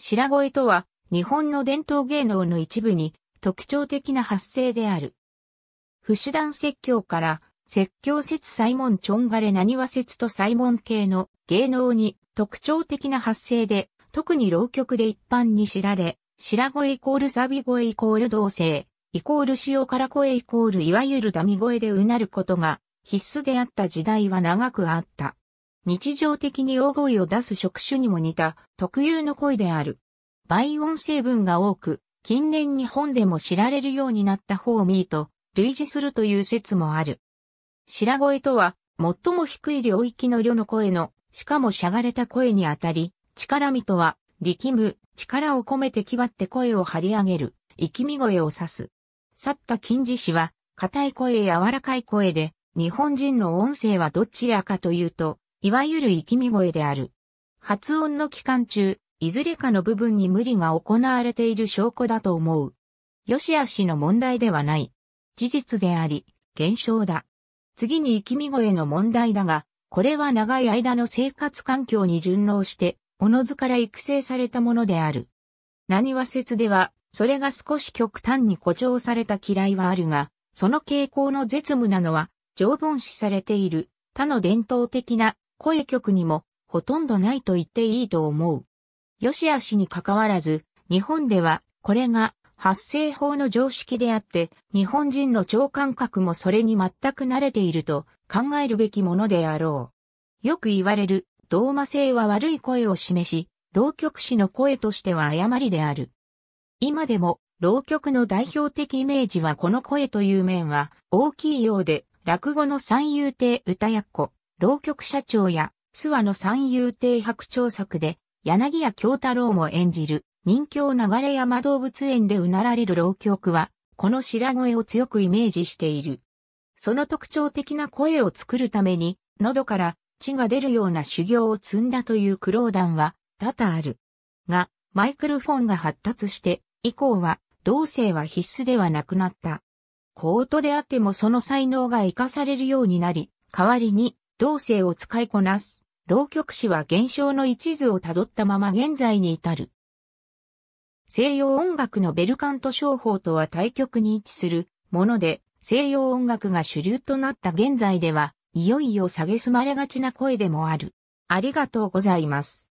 白声とは、日本の伝統芸能の一部に特徴的な発声である。不死団説教から、説教説サイモン・チョンガレ・何話説とサイモン系の芸能に特徴的な発声で、特に浪曲で一般に知られ、白声イコールサビ声イコール同性、イコール塩ら声イコールいわゆるダミ声でうなることが必須であった時代は長くあった。日常的に大声を出す職種にも似た特有の声である。倍音成分が多く、近年日本でも知られるようになった方ーミーと類似するという説もある。白声とは、最も低い領域の量の声の、しかもしゃがれた声にあたり、力みとは、力む、力を込めて気張って声を張り上げる、息み声を指す。去った近似詞は、硬い声柔らかい声で、日本人の音声はどちらかというと、いわゆる生き見声である。発音の期間中、いずれかの部分に無理が行われている証拠だと思う。よしあしの問題ではない。事実であり、現象だ。次に生き見声の問題だが、これは長い間の生活環境に順応して、おのずから育成されたものである。何は説では、それが少し極端に誇張された嫌いはあるが、その傾向の絶無なのは、常分視されている他の伝統的な声曲にもほとんどないと言っていいと思う。よしあしに関わらず、日本ではこれが発声法の常識であって、日本人の聴感覚もそれに全く慣れていると考えるべきものであろう。よく言われる、同魔性は悪い声を示し、浪曲師の声としては誤りである。今でも、浪曲の代表的イメージはこの声という面は大きいようで、落語の三遊亭歌や子、浪曲社長や諏訪の三遊亭白鳥作で、柳谷京太郎も演じる、人形流れ山動物園でうなられる浪曲は、この白声を強くイメージしている。その特徴的な声を作るために、喉から血が出るような修行を積んだという苦労談は多々ある。が、マイクロフォンが発達して、以降は、同性は必須ではなくなった。コートであってもその才能が活かされるようになり、代わりに同性を使いこなす。浪曲師は現象の一途をたどったまま現在に至る。西洋音楽のベルカント商法とは対極に位置するもので、西洋音楽が主流となった現在では、いよいよ下げすまれがちな声でもある。ありがとうございます。